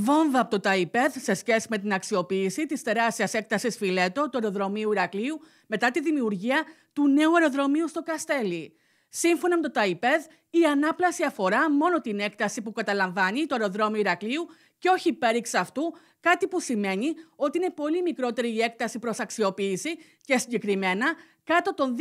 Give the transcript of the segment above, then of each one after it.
Βόμβα από το ΤΑΙΠΕΔ σε σχέση με την αξιοποίηση της τεράστιας έκτασης φιλέτο του αεροδρομίου Ηρακλείου μετά τη δημιουργία του νέου αεροδρομίου στο Καστέλι. Σύμφωνα με το ΤΑΙΠΕΔ, η ανάπλαση αφορά μόνο την έκταση που καταλαμβάνει το αεροδρόμιο Ηρακλείου και όχι πέριξ αυτού, κάτι που σημαίνει ότι είναι πολύ μικρότερη η έκταση προς αξιοποίηση και συγκεκριμένα κάτω των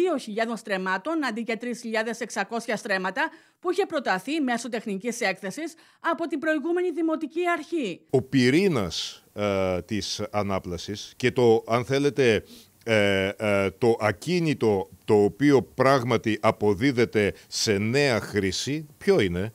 2.000 στρεμάτων αντί για 3.600 στρέμματα που είχε προταθεί μέσω τεχνικής έκθεσης από την προηγούμενη Δημοτική Αρχή. Ο πυρήνας ε, της ανάπλασης και το, αν θέλετε, ε, ε, το ακίνητο το οποίο πράγματι αποδίδεται σε νέα χρήση, ποιο είναι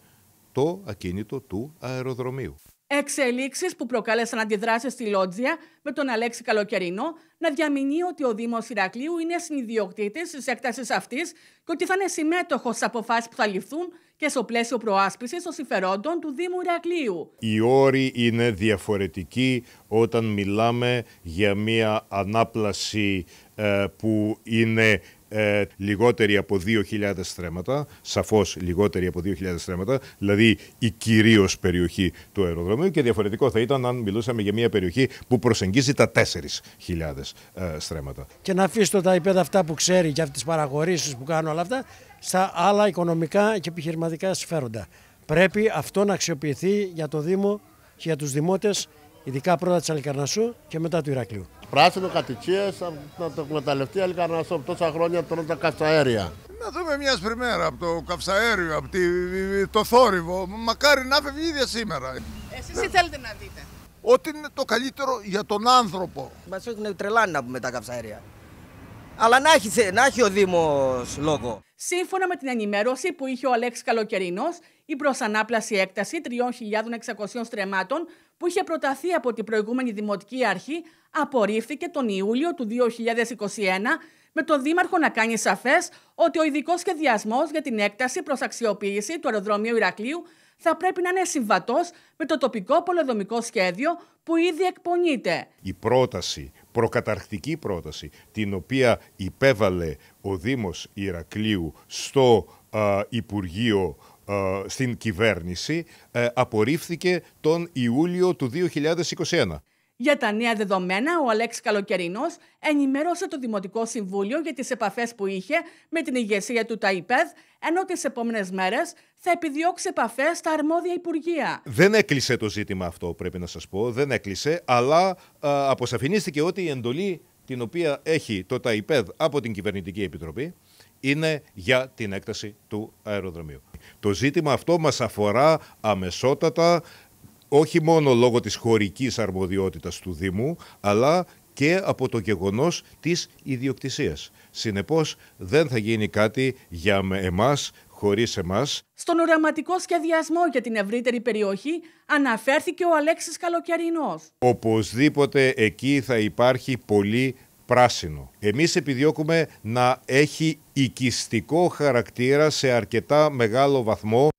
το ακίνητο του αεροδρομίου. Εξελίξεις που προκάλεσαν αντιδράσεις στη Λότζια με τον Αλέξη Καλοκαιρινό να διαμηνεί ότι ο Δήμος Ηρακλείου είναι συνειδιοκτήτης της έκτασης αυτής και ότι θα είναι συμμέτοχος στις αποφάσεις που θα ληφθούν και στο πλαίσιο προάσπισης των συμφερόντων του Δήμου Ηρακλείου. Οι όροι είναι διαφορετικοί όταν μιλάμε για μια ανάπλαση ε, που είναι ε, λιγότεροι από 2.000 στρέμματα, σαφώς λιγότεροι από 2.000 στρέμματα, δηλαδή η κυρίως περιοχή του αεροδρομίου και διαφορετικό θα ήταν αν μιλούσαμε για μια περιοχή που προσεγγίζει τα 4.000 ε, στρέμματα. Και να αφήσω τα υπέδα αυτά που ξέρει για τις παραχωρήσεις που κάνω όλα αυτά στα άλλα οικονομικά και επιχειρηματικά συμφέροντα. Πρέπει αυτό να αξιοποιηθεί για το Δήμο και για τους δημότες Ειδικά πρώτα της Αλικαρνασσού και μετά του Ηρακλείου. Πράσινο κατοικίες να το εκμεταλλευτεί η από Τόσα χρόνια τρώνε τα καυσαέρια. Να δούμε μιας σπριμέρα από το καυσαέριο, από τη, το θόρυβο. Μακάρι να φεύγει ίδια σήμερα. Εσείς τι θέλετε να δείτε. Ότι είναι το καλύτερο για τον άνθρωπο. Μας έχουν τρελάνει να πούμε τα καυσαέρια. Αλλά να έχει, να έχει ο Δήμος λόγο. Σύμφωνα με την ενημέρωση που είχε ο Αλέξης Καλοκαιρινός, η προσανάπλαση έκταση 3.600 στρεμάτων που είχε προταθεί από την προηγούμενη Δημοτική Αρχή απορρίφθηκε τον Ιούλιο του 2021 με τον Δήμαρχο να κάνει σαφές ότι ο ειδικός σχεδιασμός για την έκταση προς αξιοποίηση του αεροδρομίου Ηρακλείου θα πρέπει να είναι συμβατός με το τοπικό πολεοδομικό σχέδιο που ήδη εκπονείται. Η πρόταση προκαταρκτική πρόταση την οποία υπέβαλε ο Δήμος Ηρακλείου στο Υπουργείο στην κυβέρνηση ε, απορρίφθηκε τον Ιούλιο του 2021. Για τα νέα δεδομένα, ο Αλέξης Καλοκαιρινός ενημέρωσε το Δημοτικό Συμβούλιο για τις επαφές που είχε με την ηγεσία του ΤΑΙΠΕΔ, ενώ τις επόμενες μέρες θα επιδιώξει επαφές στα αρμόδια Υπουργεία. Δεν έκλεισε το ζήτημα αυτό, πρέπει να σας πω. Δεν έκλεισε, αλλά αποσαφινίστηκε αποσαφηνίστηκε ότι η εντολή την οποία έχει το ΤΑΙΠΕΔ από την Κυβερνητική Επιτροπή είναι για την έκταση του αεροδρομίου. Το ζήτημα αυτό μας αφορά αμεσότατα όχι μόνο λόγω της χωρικής αρμοδιότητας του Δήμου, αλλά και από το γεγονός της ιδιοκτησίας. Συνεπώς δεν θα γίνει κάτι για εμάς χωρίς εμάς. Στον οραματικό σχεδιασμό για την ευρύτερη περιοχή αναφέρθηκε ο Αλέξης Καλοκαιρινός. Οπωσδήποτε εκεί θα υπάρχει πολύ πράσινο. Εμείς επιδιώκουμε να έχει οικιστικό χαρακτήρα σε αρκετά μεγάλο βαθμό